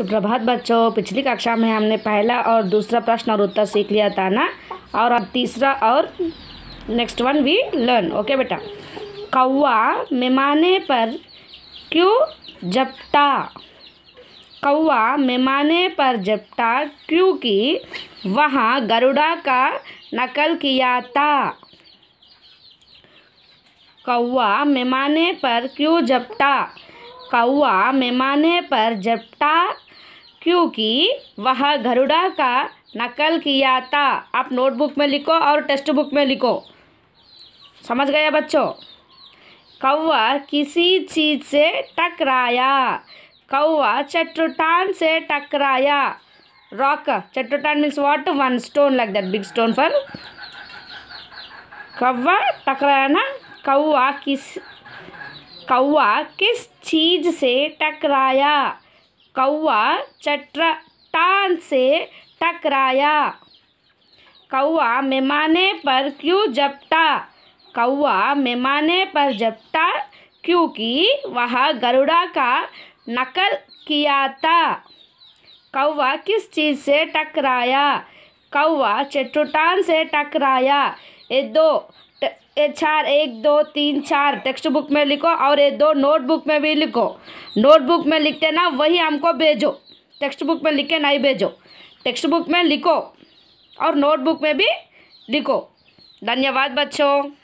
सुप्रभात बच्चों पिछली कक्षा में हमने पहला और दूसरा प्रश्न और उत्तर सीख लिया था ना और अब तीसरा और next one we learn okay बेटा कौआ मेमाने पर क्यों जपटा कौआ मेमाने पर जपटा क्योंकि वहाँ गरुड़ा का नकल किया था कौवा मेमाने पर क्यों जपटा कौआ मेमाने पर जपटा क्योंकि वह गरुड़ा का नकल किया था आप नोटबुक में लिखो और टेक्स्ट बुक में लिखो समझ गया बच्चों कौवा किसी चीज से टकराया कौवा चट्टान से टकराया रॉक चट्टान means what one stone like that big stone for कौवा टकराया ना कौवा किस कौवा किस चीज से टकराया कौआ चट्टान से टकराया कौआ मेमाने पर क्यों जपटा कौवा मेमाने पर जपटा क्योंकि वह गरुड़ा का नकल किया था कौवा किस चीज़ से टकराया कौवा चट्टान से टकराया ए दो ए चार एक दो तीन चार टेक्स्ट बुक में लिखो और ये दो नोटबुक में भी लिखो नोटबुक में लिखते ना वही हमको भेजो टेक्स्ट बुक में लिख के नहीं भेजो टेक्स्ट बुक में लिखो और नोटबुक में भी लिखो धन्यवाद बच्चों